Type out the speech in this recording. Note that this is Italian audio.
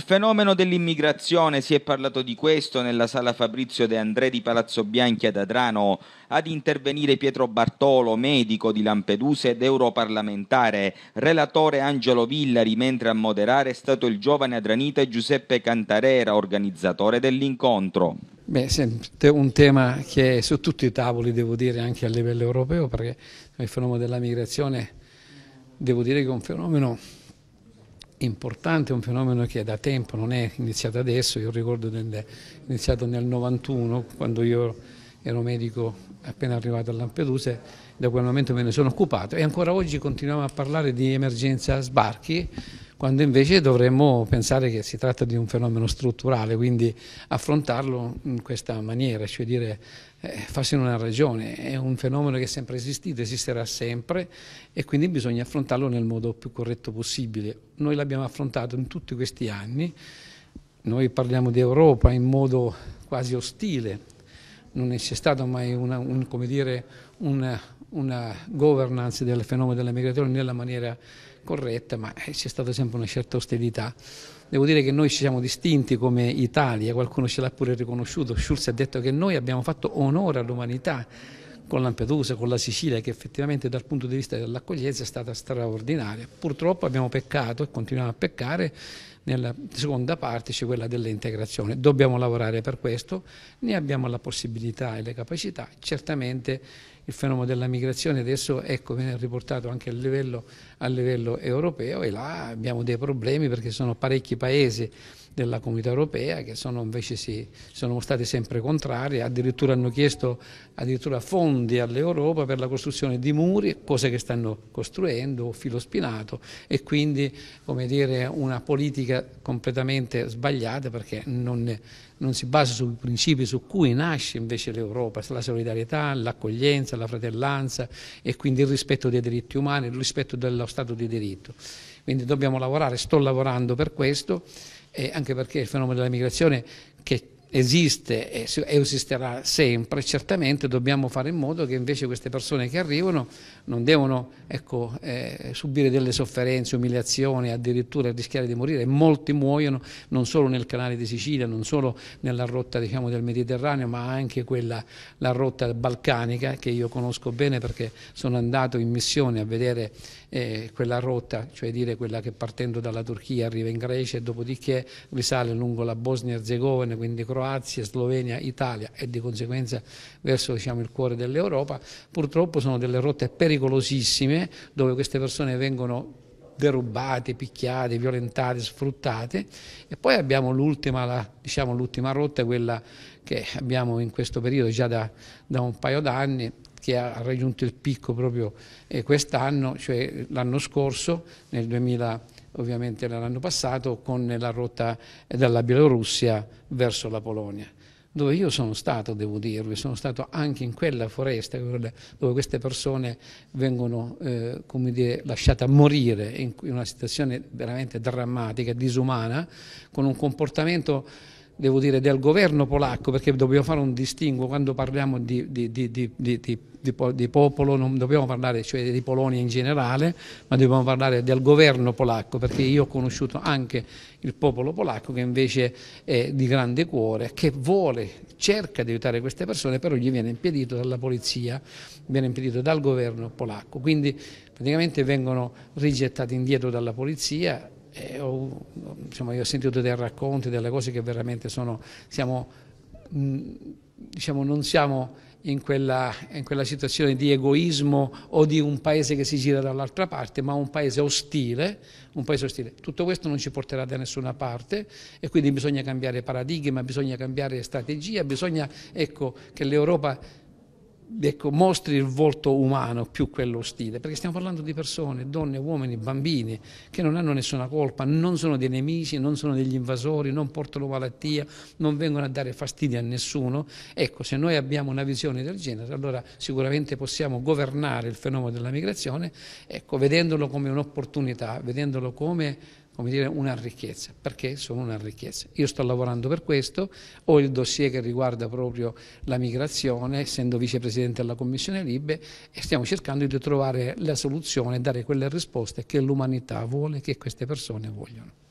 Il fenomeno dell'immigrazione, si è parlato di questo nella sala Fabrizio De André di Palazzo Bianchi ad Adrano, ad intervenire Pietro Bartolo, medico di Lampedusa ed europarlamentare, relatore Angelo Villari, mentre a moderare è stato il giovane adranita Giuseppe Cantarera, organizzatore dell'incontro. Beh, è un tema che è su tutti i tavoli, devo dire, anche a livello europeo, perché il fenomeno della migrazione, devo dire che è un fenomeno importante, è un fenomeno che da tempo non è iniziato adesso, io ricordo che è iniziato nel 91 quando io ero medico appena arrivato a Lampedusa, da quel momento me ne sono occupato e ancora oggi continuiamo a parlare di emergenza sbarchi, quando invece dovremmo pensare che si tratta di un fenomeno strutturale, quindi affrontarlo in questa maniera, cioè dire eh, farsi in una ragione, è un fenomeno che è sempre esistito, esisterà sempre e quindi bisogna affrontarlo nel modo più corretto possibile. Noi l'abbiamo affrontato in tutti questi anni, noi parliamo di Europa in modo quasi ostile non c'è stata mai una, un, dire, una, una, governance del fenomeno della migrazione nella maniera corretta, ma eh, c'è stata sempre una certa ostilità. Devo dire che noi ci siamo distinti come Italia, qualcuno ce l'ha pure riconosciuto, Schulz ha detto che noi abbiamo fatto onore all'umanità con Lampedusa, con la Sicilia, che effettivamente dal punto di vista dell'accoglienza è stata straordinaria. Purtroppo abbiamo peccato e continuiamo a peccare nella seconda parte, c'è quella dell'integrazione. Dobbiamo lavorare per questo, ne abbiamo la possibilità e le capacità, certamente il fenomeno della migrazione adesso ecco, viene riportato anche a livello, a livello europeo e là abbiamo dei problemi perché sono parecchi paesi della comunità europea che sono invece sì, sono stati sempre contrari, addirittura hanno chiesto addirittura fondi all'Europa per la costruzione di muri, cose che stanno costruendo, filo spinato e quindi come dire, una politica politica completamente sbagliata perché non, non si basa sui principi su cui nasce invece l'Europa, la solidarietà, l'accoglienza, la fratellanza e quindi il rispetto dei diritti umani, il rispetto dello Stato di diritto. Quindi dobbiamo lavorare, sto lavorando per questo, eh, anche perché il fenomeno della migrazione che esiste e esisterà sempre, certamente dobbiamo fare in modo che invece queste persone che arrivano non devono ecco, eh, subire delle sofferenze, umiliazioni, addirittura rischiare di morire. Molti muoiono non solo nel canale di Sicilia, non solo nella rotta diciamo, del Mediterraneo, ma anche quella, la rotta balcanica che io conosco bene perché sono andato in missione a vedere eh, quella rotta, cioè dire quella che partendo dalla Turchia arriva in Grecia e dopodiché risale lungo la Bosnia-Herzegovina, quindi Croazia, Croazia, Slovenia, Italia e di conseguenza verso diciamo, il cuore dell'Europa, purtroppo sono delle rotte pericolosissime dove queste persone vengono derubate, picchiate, violentate, sfruttate e poi abbiamo l'ultima diciamo, rotta, quella che abbiamo in questo periodo già da, da un paio d'anni che ha raggiunto il picco proprio eh, quest'anno, cioè l'anno scorso, nel 2020 ovviamente l'anno passato con la rotta dalla Bielorussia verso la Polonia dove io sono stato, devo dirvi, sono stato anche in quella foresta dove queste persone vengono eh, dire, lasciate morire in una situazione veramente drammatica, disumana, con un comportamento devo dire, del governo polacco, perché dobbiamo fare un distinguo quando parliamo di, di, di, di, popolo, non dobbiamo parlare cioè di Polonia in generale, ma dobbiamo parlare del governo polacco, perché io ho conosciuto anche il popolo polacco che invece è di grande cuore, che vuole, cerca di aiutare queste persone, però gli viene impedito dalla polizia, viene impedito dal governo polacco. Quindi praticamente vengono rigettati indietro dalla polizia eh, ho, insomma, ho, sentito dei racconti, delle cose che veramente sono, siamo, mh, mm, diciamo, non siamo in quella, in quella, situazione di egoismo o di un paese che si gira dall'altra parte, ma un paese, ostile, un paese ostile. Tutto questo non ci porterà da nessuna parte e quindi bisogna cambiare paradigma, bisogna cambiare strategia, bisogna ecco, che l'Europa ecco, mostri il volto umano più quello ostile, perché stiamo parlando di persone, donne, uomini, bambini, che non hanno nessuna colpa, non sono dei nemici, non sono degli invasori, non portano malattia, non vengono a dare fastidio a nessuno. Ecco, se noi abbiamo una visione del genere, allora sicuramente possiamo governare il fenomeno della migrazione, ecco, vedendolo come un'opportunità, vedendolo come come dire, una ricchezza, perché sono una ricchezza. Io sto lavorando per questo, ho il dossier che riguarda proprio la migrazione, essendo vicepresidente della Commissione Libe, e stiamo cercando di trovare la soluzione, dare quelle risposte che l'umanità vuole, che queste persone vogliono.